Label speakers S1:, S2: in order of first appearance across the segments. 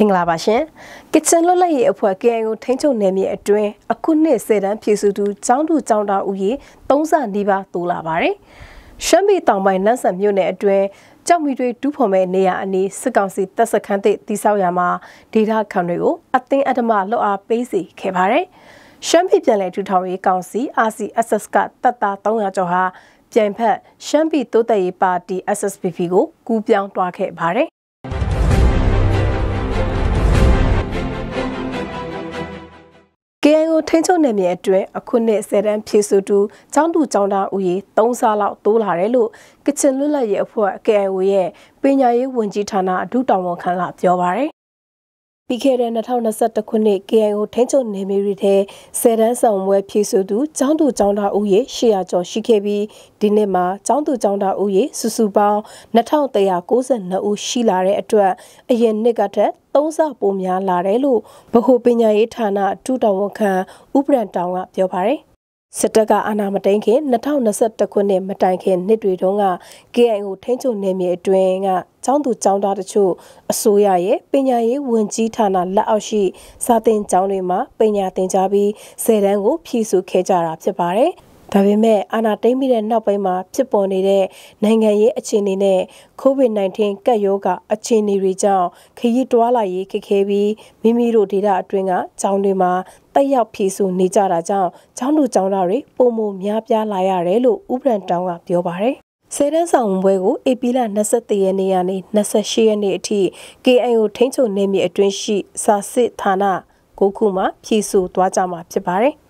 S1: မင်္ဂလာပါရှင်ကစ်ချန်လွတ်လပ်ရေးအဖွဲ့ KNU ထိန်းချုပ်နယ်မြေအတွင်းအခုနှစ်၁၀တန်းဖြည့်ဆူသူចောင်းသူចောင်းသားဦးရေ3ဆနီးပါးတိုးလာပါတယ်ရှမ်းပြည်တောင်ပိုင်းနန်းဆန်မြို့နယ်အတွင်းကြောက်မီတွေဒူးဖော်မဲ့နေရာအနီးစစ်ကောင်စီတပ်စခန်းသစ်တိစောက်ရာမှာဒေတာခံတွေကိုအသင်းအဓမ္မလှုပ်အားပေးစီခဲ့ပါတယ်ရှမ်းပြည်ပြည်နယ်ထူထောင်ရေးကောင်စီ RCSS ကတပ်သား300ကျော်ဟာပြန်ဖက်ရှမ်းပြည်တိုးတက်ရေးပါတီ SSPP ကိုကူးပြောင်းသွားခဲ့ပါတယ်ကိုထိန်းချုပ်နယ်မြေအတွင်းအခုနှစ်ဆယ်တန်းဖြည့်ဆို့သူကျောင်းသူကျောင်းသားဦးရေ3ဆလောက်တိုးလာတယ်လို့ကချင်လွတ်လပ်ရေးအဖွဲ့ KIO ရဲ့ပညာရေးဝန်ကြီးဌာနအထူးတာဝန်ခံကပြောပါရယ်ပြီးခဲ့တဲ့2021ခုနှစ် KIO ထိန်းချုပ်နယ်မြေတွေထဲဆယ်တန်းဆောင်ပွဲဖြည့်ဆို့သူចောင်းသူចောင်းသားဦးရေ800ကျော်ရှိခဲ့ပြီးဒီနှစ်မှာចောင်းသူចောင်းသားဦးရေစုစုပေါင်း2192ဦးရှိလာတဲ့အတွက်အရင်နှစ်ကထက်၃ဆပိုများလာတယ်လို့ဗဟိုပညာရေးဌာနအထူးတာဝန်ခံဥပဒေတောင်ကပြောပါတယ်စစ်တပ်ကအာဏာမသိမ်းခင်2021ခုနှစ်မတိုင်ခင်နှစ်တွေတုန်းက KIO ထိန်းချုပ်နယ်မြေအတွင်းကကျောင်းသူကျောင်းသားတချို့အစိုးရရဲ့ပညာရေးဝန်ကြီးဌာနလက်အောက်ရှိစာသင်ကျောင်းတွေမှာပညာသင်ကြားပြီးဆယ်တန်းကိုဖြည့်ဆည်းခဲ့ကြတာဖြစ်ပါတယ်။ဒါပေမဲ့အာဏာသိမ်းပြီးတဲ့နောက်ပိုင်းမှာဖြစ်ပေါ်နေတဲ့နိုင်ငံရေးအခြေအနေနဲ့ COVID-19 ကပ်ရောဂါအခြေအနေတွေကြောင့်ခရီးတွာလာရေးခက်ခဲပြီးမိမိတို့ဒေသအတွင်းကကျောင်းတွေမှာတက်ရောက်ဖြည့်ဆူနေကြတာကြောင့်ကျောင်းသူကျောင်းသားတွေပုံမများပြားလာရတယ်လို့ဥပဒံတောင်းကပြောပါတယ်ဆယ်တန်းဆောင်ပွဲကိုဧပြီလ23ရက်နေ့ကနေ28ရက်နေ့အထိ KIO ထိန်းချုပ်နယ်မြေအတွင်းရှိစာစစ်ဌာနကိုခုမှဖြည့်ဆူသွားကြမှာဖြစ်ပါတယ်။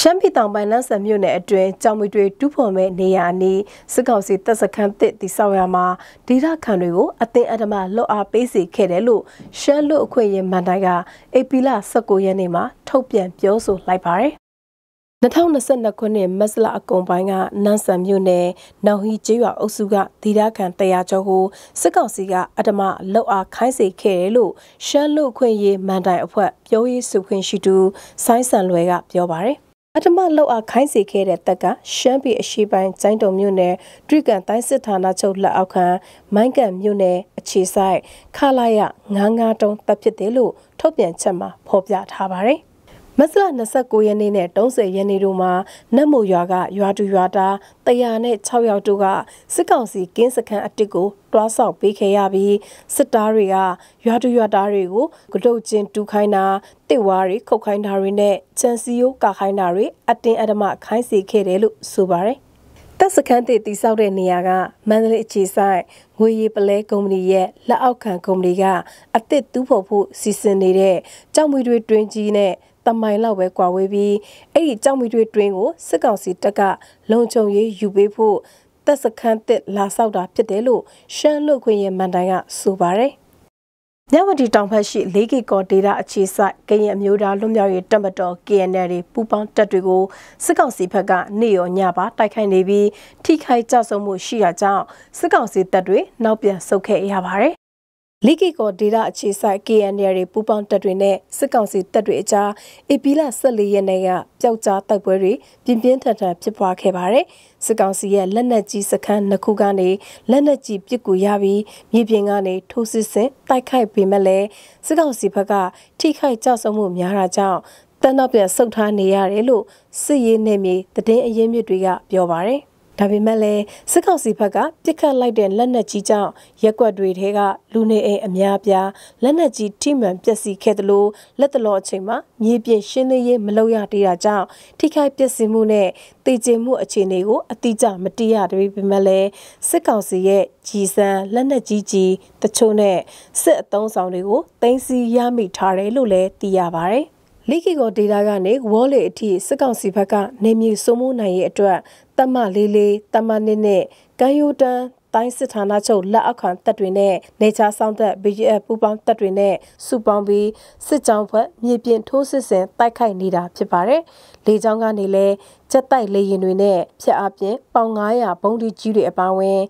S1: ရှမ်းပြည်တောင်ပိုင်းလမ်းဆန်မြို့နယ်အတွင်းကြောင်မီတွေတူးဖော်မဲ့နေရာနီးစစ်ကောင်စီတပ်စခန်းတစ်တိဆောက်ရမှာဒေသခံတွေကိုအသင်အဓမ္မလွတ်အားပေးစေခဲ့တယ်လို့ရှမ်းလူအခွင့်အရေးမန်တိုင်ကအေပီလ19ရက်နေ့မှာထုတ်ပြန်ပြောဆိုလိုက်ပါတယ်2022ခုနှစ်မက်စလာအကုံပိုင်းကနန်းဆန်မြို့နယ်နောင်ဟီကျေးရွာအုပ်စုကဒေသခံတရားကျော်ကိုစစ်ကောင်စီကအတမလောက်အားခိုင်းစေခဲ့တယ်လို့ရှမ်းလူခွင့်ရေးမန်တိုင်အဖွဲ့ပြောရေးဆိုခွင့်ရှိသူဆိုင်းဆန်လွယ်ကပြောပါရယ်။အတမလောက်အားခိုင်းစေခဲ့တဲ့တပ်ကရှမ်းပြည်အရှေ့ပိုင်းကျိုင်းတုံမြို့နယ်တွိကန်တိုင်းစစ်ဌာနချုပ်လက်အောက်ခံမိုင်းကန်မြို့နယ်အခြေဆိုင်ခလာရ99တုံးတပ်ဖြစ်တယ်လို့ထုတ်ပြန်ချက်မှာဖော်ပြထားပါတယ်။မတ်လ29ရက်နေ့နဲ့30ရက်နေ့တို့မှာနတ်မိုရွာကရွာတူရွာသား106ယောက်တို့ကစစ်ကောင်စီကင်းစခန်းအတစ်ကိုတွားဆောက်ပေးခဲ့ရပြီးစစ်သားတွေကရွာတူရွာသားတွေကိုဂလုတ်ကျင်းတူခိုင်းတာတစ်ဝါတွေခုတ်ခိုင်းတာတွေနဲ့ချန်စီယိုကခိုင်းတာတွေအတင်းအဓမ္မခိုင်းစေခဲ့တယ်လို့ဆိုပါတယ်တပ်စခန်းတွေတိစောက်တဲ့နေရာကမန္တလေးအခြေဆိုင်ငွေရည်ပလဲကုမ္ပဏီရဲ့လက်အောက်ခံကုမ္ပဏီကအသစ်တူးဖော်ဖို့စီစဉ်နေတဲ့ကြောက်မွေတွေတွင်ကြီးနဲ့တမိုင်လောက်ပဲကွာဝေးပြီးအဲ့ဒီကြောက်မီတွေတွင်ကိုစစ်ကောင်စီတပ်ကလုံခြုံရေးယူပေးဖို့တပ်စခန်းတစ်လာဆောက်တာဖြစ်တယ်လို့ရှမ်းလူခွင့်ရဲ့မန်တိုင်ကဆိုပါတယ်မြဝတီတောင်ဖက်ရှိ၄ကီကော်ဒေတာအခြေစိုက်ကရင်အမျိုးသားလွတ်မြောက်ရေးတပ်မတော် KNL တွေပူးပေါင်းတပ်တွေကိုစစ်ကောင်စီဘက်ကနေရောညပါတိုက်ခိုက်နေပြီး ထိခိုက်ကြဆုံးမှုရှိရာကြောင့်စစ်ကောင်စီတပ်တွေနောက်ပြန်ဆုတ်ခဲ့ရပါတယ်လိကိကောဒေတာအခြေဆိုင် KNR တွေပူးပေါင်းတပ်တွေနဲ့စစ်ကောင်စီတပ်တွေအကြားဧပြီလ14ရက်နေ့ကပျောက်ကြားတိုက်ပွဲတွေပြင်းပြင်းထန်ထန်ဖြစ်ပွားခဲ့ပါတယ်။စစ်ကောင်စီရဲ့လက်နက်ကြီးစခန်းနှစ်ခုကနေလက်နက်ကြီးပစ်ကူရပြီးမြေပြင်ကနေထိုးစစ်ဆင်တိုက်ခိုက်ပေမဲ့လည်းစစ်ကောင်စီဘက်ကထိခိုက်ကြဆုံးမှုများတာကြောင့်တန်းတော့ပြန်ဆုတ်ထားနေရတယ်လို့စစ်ရေးနယ်မြေသတင်းအရင်းမြစ်တွေကပြောပါတယ်။ဒါပေမဲ့လည်းစစ်ကောင်စီဘက်ကပြစ်ခတ်လိုက်တဲ့လက်နက်ကြီးကြောင့်ရက်ွက်တွေထဲကလူနေအိမ်အများပြားလက်နက်ကြီးထိမှန်ပျက်စီးခဲ့တယ်လို့လက်တလောအချိန်မှာမြေပြင်ရှင်းလင်းရေးမလုပ်ရသေးတာကြောင့်ထိခိုက်ပျက်စီးမှုနဲ့တည်ကျမှုအခြေအနေကိုအတိအကျမတိရသေးပေမဲ့လည်းစစ်ကောင်စီရဲ့ကြီးစံလက်နက်ကြီးကြီးတချို့နဲ့စစ်အုံဆောင်တွေကိုတင်စီရမိထားတယ်လို့လည်းသိရပါဗျ။လိကီကောဒေတာကနေဝေါ်လေအထိစစ်ကောင်စီဘက်ကနေမြေစုံမှုနိုင်ရဲ့အတွက်တမလေးလေးတမနစ်နဲ့ကမ်းရိုးတန်းတိုင်းစစ်ဌာနချုပ်လက်အောက်ခံတပ်တွေနဲ့နေချာဆောင်တပ် BGF ပူးပေါင်းတပ်တွေနဲ့စုပေါင်းပြီးစစ်ကြောင်းဘက်မြေပြင်ထိုးစစ်ဆင်တိုက်ခိုက်နေတာဖြစ်ပါတယ်။လေကြောင်းကနေလည်းကြက်တိုက်လေရင်တွေနဲ့ဖျက်အပြင်ပေါင်900ဘုံဒီကြီးတွေအပါအဝင်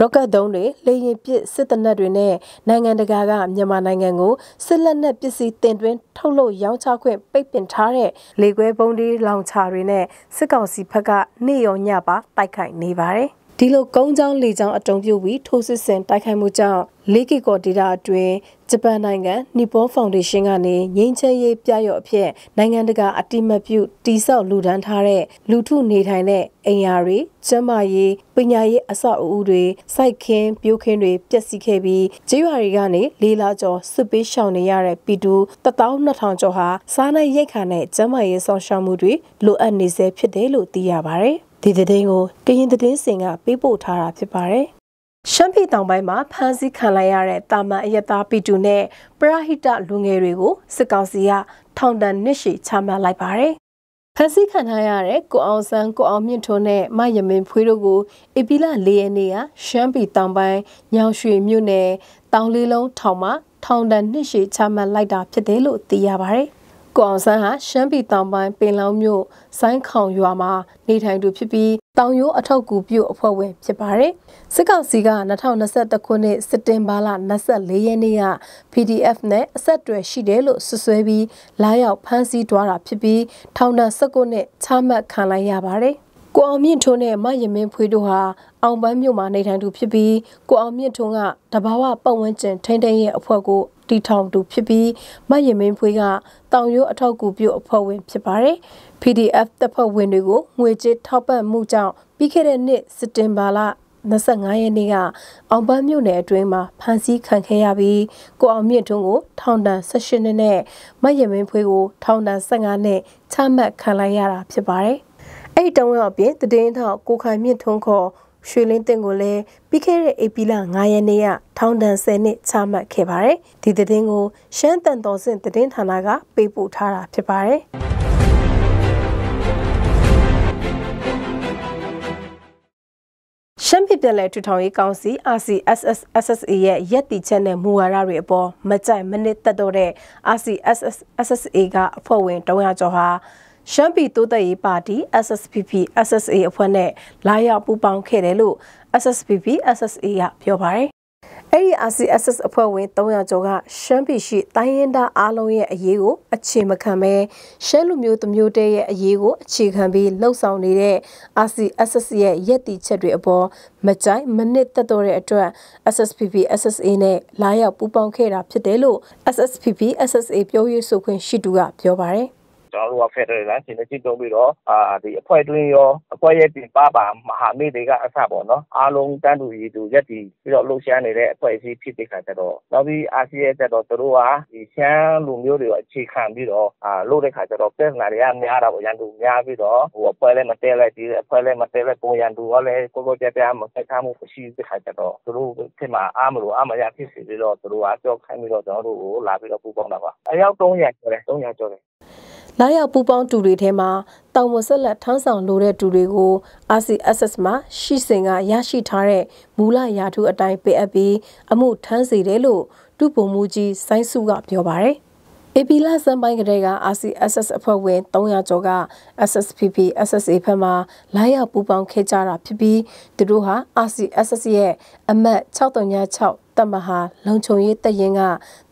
S1: ရော့ကတ်ဒုံးတွေလေရင်ပစ်စစ်တနက်တွေနဲ့နိုင်ငံတကာကမြန်မာနိုင်ငံကိုစစ်လက်နက်ပစ္စည်းတင်သွင်းထုတ်လုပ်ရောင်းချခွင့်ပိတ်ပင်ထားတဲ့လေကွဲပုံးတွေလောင်ချာတွေနဲ့စစ်ကောင်စီဘက်ကနေ့ရောညပါတိုက်ခိုက်နေပါတယ်။ဒီလိုကုန်းချောင်းလေချောင်းအတုံးပြုတ်ပြီးထိုးစစ်ဆင်တိုက်ခိုက်မှုကြောင့်၄ကီကော်ဒေတာအတွင်းဂျပန်နိုင်ငံနီပွန်ဖောင်ဒေးရှင်းကနေငင်းချဲရေးပြရော့အဖြစ်နိုင်ငံတကာအတိမတ်ပြုတိဆောက်လူဒန်းထားတဲ့လူထုနေထိုင်တဲ့အင်အားတွေကျန်းမာရေးပညာရေးအဆောက်အဦတွေစိုက်ခင်းပြိုးခင်းတွေပျက်စီးခဲ့ပြီးကျေးရွာတွေကနေလေးလာကျော်စစ်ပေးရှောင်နေရတဲ့ပြည်သူ12000ကျော်ဟာစားနပ်ရိက္ခာနဲ့ကျန်းမာရေးဆောင်ရှောက်မှုတွေလိုအပ်နေဆဲဖြစ်တယ်လို့သိရပါဗျ။ဒီသတင်းကိုကရင်သတင်းစင်က ပေးပို့ထားတာဖြစ်ပါတယ်။ရှမ်းပြည်တောင်ပိုင်းမှာဖမ်းဆီးခံလိုက်ရတဲ့တာမန်အယတာပီတူနဲ့ပရဟိတလူငယ်တွေကိုစစ်ကောင်စီကထောင်ဒဏ်နှစ်ရှည်ချမှတ်လိုက်ပါတယ်။ဖမ်းဆီးခံထားရတဲ့ကိုအောင်စန်းကိုအောင်မြင့်ထွန်းနဲ့မယမင်ဖွေးတို့ကိုဧပြီလ၄ရက်နေ့ကရှမ်းပြည်တောင်ပိုင်းညောင်ရွှေမြို့နယ်တောင်လေးလုံးထောင်မှာထောင်ဒဏ်နှစ်ရှည်ချမှတ်လိုက်တာဖြစ်တယ်လို့သိရပါတယ်။ကိုအောင်ဆန်းဟာရှမ်းပြည်တောင်ပိုင်းပင်လောင်းမြို့ဆိုင်းခေါင်ရွာမှာနေထိုင်သူဖြစ်ပြီးတောင်ရိုးအထောက်ကူပြုအဖွဲ့ဝင် ဖြစ်ပါတယ်။စစ်ကောင်စီက2021ခုနှစ်စက်တင်ဘာလ24ရက်နေ့က PDF နဲ့အဆက်အသွယ်ရှိတယ်လို့ဆွဆွဲပြီးလာရောက်ဖမ်းဆီးသွားတာဖြစ်ပြီးထောင်ဒဏ်19နှစ်ချမှတ်ခံလိုက်ရပါတယ်။ကိုအောင်မြင့်ထွန်းနဲ့မယမင်းဖွေးတို့ဟာအောင်ပန်းမြို့မှာနေထိုင်သူဖြစ်ပြီးကိုအောင်မြင့်ထွန်းကတဘာဝပတ်ဝန်းကျင်ထိန်းသိမ်းရေးအဖွဲ့ကိုတီထောင်သူဖြစ်ပြီးမတ်ရင်မင်းဖွေးကတောင်ရိုးအထောက်ကူပြုအဖွဲ့ဝင် ဖြစ်ပါတယ်။ PDF တပ်ဖွဲ့ဝင်တွေကိုငွေကြေးထောက်ပံ့မှုကြောင့်ပြီးခဲ့တဲ့နှစ်စက်တင်ဘာလ25ရက်နေ့ကအောင်ပန်းမြို့နယ်အတွင်းမှာဖမ်းဆီးခံခဲ့ရပြီးကိုအောင်မြင့်ထွန်းကို ထောင်ဒဏ်18နှစ်နဲ့မတ်ရမင်းဖွေးကိုထောင်ဒဏ်15နှစ်ချမှတ်ခံလိုက်ရတာဖြစ်ပါတယ်။အဲ့ဒီတုန်းကအပြင်တည်င်းထောက်ကိုခိုင်မြင့်ထွန်းခေါ်ရွှေလင်းတင်ကိုလည်းပြီးခဲ့တဲ့ဧပြီလ9ရက်နေ့ကထောင်ဒဏ်10နှစ်ချမှတ်ခဲ့ပါတယ်။ဒီသတင်းကိုရှမ်းတန်တော်စင်သတင်းဌာနကပေးပို့ထားတာဖြစ်ပါတယ်။ရှမ်းပြည်ပြည်လဲထူထောင်ရေးကောင်စီ RCSSSA ရဲ့ရက်တီချက်နဲ့မူဝါဒတွေအပေါ်မကြိုက်မနစ်သက်တော့တဲ့ RCSSSA ကအဖွဲ့ဝင်300ကျော်ဟာရှမ်းပြည်တိုးတက်ရေးပါတီ SSPP SSA အဖွဲ့နဲ့လာရောက်ပူးပေါင်းခဲ့တယ်လို့ SSPP SSA ကပြောပါတယ်။အဲ့ဒီ RCSS အဖွဲ့ဝင်300ကျော်ကရှမ်းပြည်ရှိတိုင်းရင်းသားအားလုံးရဲ့အရေးကိုအခြေမခံဘဲရှမ်းလူမျိုးတစ်မျိုးတည်းရဲ့အရေးကိုအခြေခံပြီးလှုပ်ဆောင်နေတဲ့ RCSS ရဲ့ရည်တည်ချက်တွေအပေါ်မကြိုက်မနစ်သက်တော့တဲ့အတွက် SSPP SSA နဲ့လာရောက်ပူးပေါင်းခဲ့တာဖြစ်တယ်လို့ SSPP SSA ပြောရေးဆိုခွင့်ရှိသူကပြောပါတယ်။
S2: ကျွန်တော်တို့က Federal Alliance နဲ့ကျင့်သုံးပြီးတော့ဒီအဖွဲ့အတွင်းရောအဖွဲ့ရဲ့ပြင်ပပါမဟာမိတ်တွေကအစပေါ့နော်အားလုံးတန်းတူရည်တူရပ်တည်ပြီးတော့လှုပ်ရှားနေတဲ့အဖွဲ့အစည်းဖြစ်တဲ့အခါကျတော့နောက်ပြီး RCSS ကျတော့သူတို့ကရှမ်းလူမျိုးတွေကိုအခြေခံပြီးတော့လုပ်တဲ့အခါကျတော့ပြဿနာတွေကများတာပေါ့ရန်သူများပြီးတော့အဖွဲ့လည်းမတည့်လိုက်ဒီအဖွဲ့လည်းမတည့်လိုက်ရန်သူကလည်းကွဲကွဲပြားပြားမခွဲခြားမှုမရှိတဲ့အခါကျတော့သူတို့ဘက်မှာအားမလိုအားမရဖြစ်စေပြီးတော့သူတို့ကကျောခိုင်းပြီးတော့ကျွန်တော်တို့ကိုလာပြီးတော့ပူးပေါင်းတာပါ။အယောက်၃၀၀ကျော်တယ်။၃၀၀ကျော်တယ်
S1: လာရောက်ပူပေါင်းတူတွေထဲမှာတောင်ဝဆက်လက်ထမ်းဆောင်လိုတဲ့တူတွေကို RCSS မှာရှိစဉ်ကရရှိထားတဲ့မူလရာထူးအတိုင်းပေးအပ်ပြီးအမှုထမ်းစေတယ်လို့တူပုံမူကြီးစိုင်းစုကပြောပါတယ်။ AP လစံပိုင်းကတည်းက RCSS အဖွဲ့ဝင်300ကျော်က SSPP SSA ဖက်မှလာရောက်ပူးပေါင်းခဲ့ကြတာဖြစ်ပြီးသူတို့ဟာ RCSS ရဲ့အမတ်636တပ်မဟာလုံခြုံရေးတပ်ရင်းက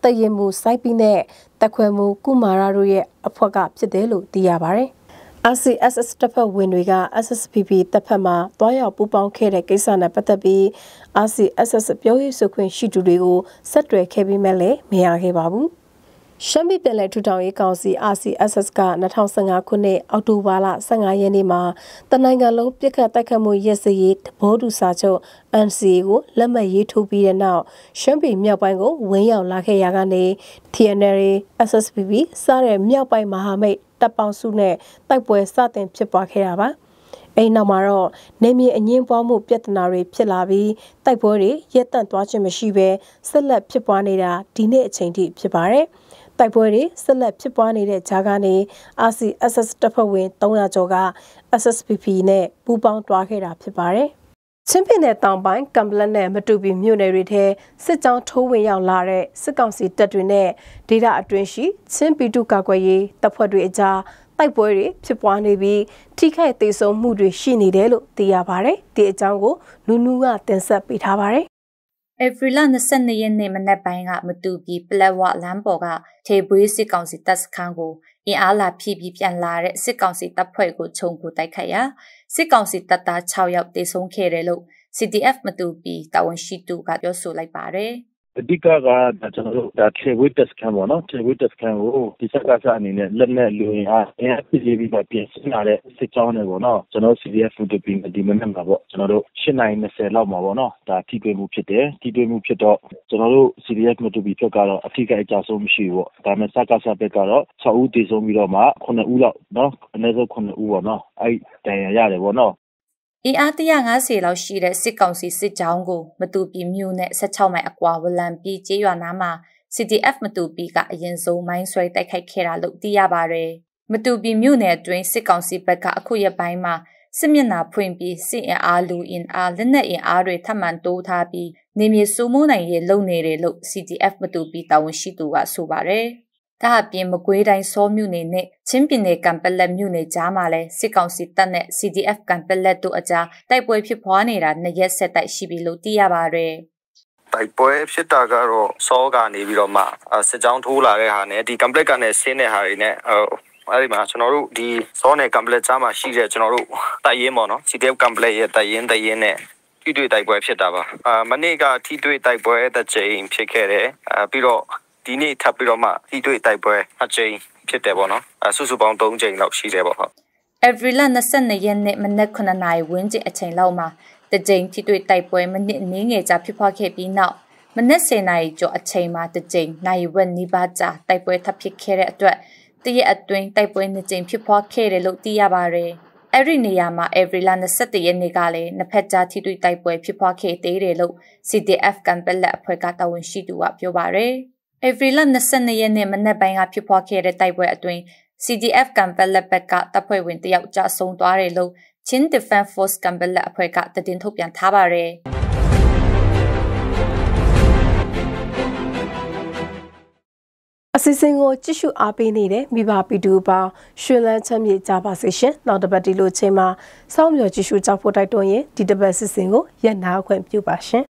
S1: တပ်ရင်းမှုစိုက်ပြီးနဲ့တပ်ခွဲမှုကုမာရာတို့ရဲ့အဖွဲ့ကဖြစ်တယ်လို့သိရပါဗျ။ RCSS တပ်ဖွဲ့ဝင်တွေက SSPP တပ်ဖက်မှတွားရောက်ပူးပေါင်းခဲ့တဲ့ကိစ္စနဲ့ပတ်သက်ပြီး RCSS ပြောရေးဆိုခွင့်ရှိသူတွေကိုဆက်တွေ့ခဲ့ပြီးမဲ့လည်းမရခဲ့ပါဘူး။ရှမ်းပြည်ပြည်လဲထူထောင်ရေးကောင်စီ RCSS က2015ခုနှစ်အောက်တိုဘာလ15ရက်နေ့မှာတနိုင်ငံလုံးပြစ်ခတ်တိုက်ခတ်မှုရပ်စဲရေးသဘောတူစာချုပ် NCA ကိုလက်မှတ်ရေးထိုးပြီးတဲ့နောက်ရှမ်းပြည်မြောက်ပိုင်းကိုဝင်းရောက်လာခဲ့ရာကနေ TNL SSPP စတဲ့မြောက်ပိုင်းမဟာမိတ်တပ်ပေါင်းစုနဲ့တိုက်ပွဲစတင်ဖြစ်ပွားခဲ့တာပါ။အဲ့နောက်မှာတော့နေမြေအငင်းပွားမှုပြဿနာတွေဖြစ်လာပြီးတိုက်ပွဲတွေရပ်တန့်သွားခြင်းမရှိဘဲဆက်လက်ဖြစ်ပွားနေတာဒီနေ့အချိန်ထိဖြစ်ပါတယ်။တိုက်ပွဲတွေဆက်လက်ဖြစ်ပွားနေတဲ့ကြားကနေ RCSS တပ်ဖွဲ့ဝင်300ကျော်က SSPP နဲ့ပူးပေါင်းတွားခဲ့တာဖြစ်ပါတယ်။ချင်းပင်နယ်တောင်ပိုင်းကမ်ပလက်နဲ့မတူပီမြို့နယ်တွေထဲစစ်ကြောင်းထိုးဝင်ရောက်လာတဲ့စစ်ကောင်စီတပ်တွေနဲ့ဒေသအတွင်းရှိ ချင်းပီတုကာကွယ်ရေးတပ်ဖွဲ့တွေအကြားတိုက်ပွဲတွေဖြစ်ပွားနေပြီးထိခိုက်သေးဆုံးမှုတွေရှိနေတယ်လို့သိရပါတယ်။ဒီအကြောင်းကိုနူနူကတင်ဆ
S2: က်ပေးထားပါတယ်ဧပြီလ22ရက်နေ့မနက်ပိုင်းကမတူပြီးပလက်ဝလမ်းပေါ်ကထေဘွေးစစ်ကောင်စီတပ်စခန်းကိုအင်အားလာဖြည့်ပြီးပြန်လာတဲ့စစ်ကောင်စီတပ်ဖွဲ့ကိုခြုံကိုတိုက်ခတ်ရာစစ်ကောင်စီတပ်သား6ယောက်တေဆုံးခဲ့တယ်လို့ CDF မတူပြီးတာဝန်ရှိသူကပြောဆိုလိုက်ပါတယ်။အဓိကကကျွန်တော်တို့ဒါ Trade Test ခံပေါ့နော် Trade Test ခံကိုဒီစက်ကစားအနေနဲ့လက်နဲ့လူရင်အားအင်အားပြည့်ပြီးတော့ပြင်ဆင်လာတဲ့စစ်ကြောင်းတွေပေါ့နော်ကျွန်တော် CDF ဖူတပင်းဒီမနေ့မှာပေါ့ကျွန်တော်တို့8:20လောက်မှာပေါ့နော်ဒါထိတွေ့မှုဖြစ်တယ်ထိတွေ့မှုဖြစ်တော့ကျွန်တော်တို့ CDF မတူပြီးဖြစ်ကတော့အထူးကအကြဆုံးမရှိဘူးပေါ့ဒါပေမဲ့စက်ကစားဘက်ကတော့6ဦးတည်ဆုံးပြီးတော့မှ9ဦးလောက်နော်အနည်းဆုံး9ဦးပေါ့နော်အဲ့တိုင်ရရတယ်ပေါ့နော်အင်အား150လောက်ရှိတဲ့စစ်ကောင်စီစစ်ကြောင်းကိုမတူပီမြို့နဲ့16မိုင်အကွာဝလံပီကျေးရွာနားမှာ CDF မတူပီကအရင်ဆုံးမိုင်းဆွဲတိုက်ခိုက်ခဲ့တာလို့သိရပါတယ်။မတူပီမြို့နယ်အတွင်းစစ်ကောင်စီဘက်ကအခုရက်ပိုင်းမှာစစ်မျက်နှာဖွင့်ပြီးစစ်အင်အားလူအင်အားလက်နက်အင်အားတွေထပ်မံတိုးထားပြီးနေမြေစုမိုးနိုင်ရေးလုပ်နေတယ်လို့ CDF မတူပီတာဝန်ရှိသူကဆိုပါတယ်။ဒါအပြင်မကွေးတိုင်းစောမြို့နယ်နဲ့ချင်းပြည်နယ်ကံပလက်မြို့နယ်ကြားမှာလည်းစစ်ကောင်စီတပ်နဲ့ CDF ကံပလက်တို့အကြားတိုက်ပွဲဖြစ်ပွားနေတာနှစ်ရက်ဆက်တိုက်ရှိပြီလို့သိရပါတယ်
S1: ။တိုက်ပွဲဖြစ်တာကတော့စောကနေပြီးတော့မှစစ်ကြောင်းထိုးလာတဲ့ဟာနဲ့ဒီ complex ကနေဆင်းတဲ့ဟာတွေနဲ့အဲ့ဒီမှာကျွန်တော်တို့ဒီစောနယ် complex ကြားမှာရှိတဲ့ကျွန်တော်တို့တိုက်ရင်ပေါ့နော် CTF complex ရဲ့တိုက်ရင်တိုက်ရင်နဲ့ထိတွေ့တိုက်ပွဲဖြစ်တာပါအာမနေ့ကထိတွေ့တိုက်ပွဲတစ်ချိန်ဖြစ်ခဲ့တယ်အာပြီးတော့ဒီနေ့ထပ်ပြီးတော့မှဒီတွေ့တိုက်ပွဲအချိန်ဖြစ်တယ်ပေါ့နော်အစုစုပေါင်း3ချိန်လောက်ရှိတယ်ပေါ့ဟုတ်
S2: Every လ22ရက်နေ့မနက်9နာရီဝန်းကျင်အချိန်လောက်မှာတကြိမ်ထိတွေ့တိုက်ပွဲမနစ်နည်းငယ်ကြာဖြစ်ပွားခဲ့ပြီးနောက်မနက်10နာရီကျော်အချိန်မှာတကြိမ်နိုင်ဝက်နီးပါးကြာတိုက်ပွဲထပ်ဖြစ်ခဲ့တဲ့အတွက်တရက်အတွင်းတိုက်ပွဲနှစ်ကြိမ်ဖြစ်ပွားခဲ့တယ်လို့သိရပါတယ်။အဲ့ဒီနေရာမှာ Every လ22ရက်နေ့ကလည်းနှစ်ဖက်ကြားထိတွေ့တိုက်ပွဲဖြစ်ပွားခဲ့သေးတယ်လို့ CDF ကံပက်လက်အဖွဲ့ကတာဝန်ရှိသူကပြောပါတယ်။။ April 22ရက်နေ့မနက်ပိုင်းကဖြစ်ပွားခဲ့တဲ့တိုက်ပွဲအတွင်း CDF ကံပက်လက်ဘက်ကတပ်ဖွဲ့ဝင်တယောက်ကြာဆုံးသွားတယ်လို့ Chin Defense Force ကံပက်လက်အဖွဲ့ကသတင်းထုတ်ပြန်ထားပါတယ်။
S1: အစီအစဉ်ကိုကြည့်ရှုအားပေးနေတဲ့မိဘပီတူပေါင်းရှင်လန်းချမ်းမြေကြပါစေရှင်။နောက်တစ်ပတ်ဒီလိုချိန်မှာစောင့်မျှော်ကြည့်ရှုကြဖို့တိုက်တွန်းရင်ဒီတစ်ပတ်စစ်စဉ်ကိုရပ်နာခွင့်ပြုပါရှင်။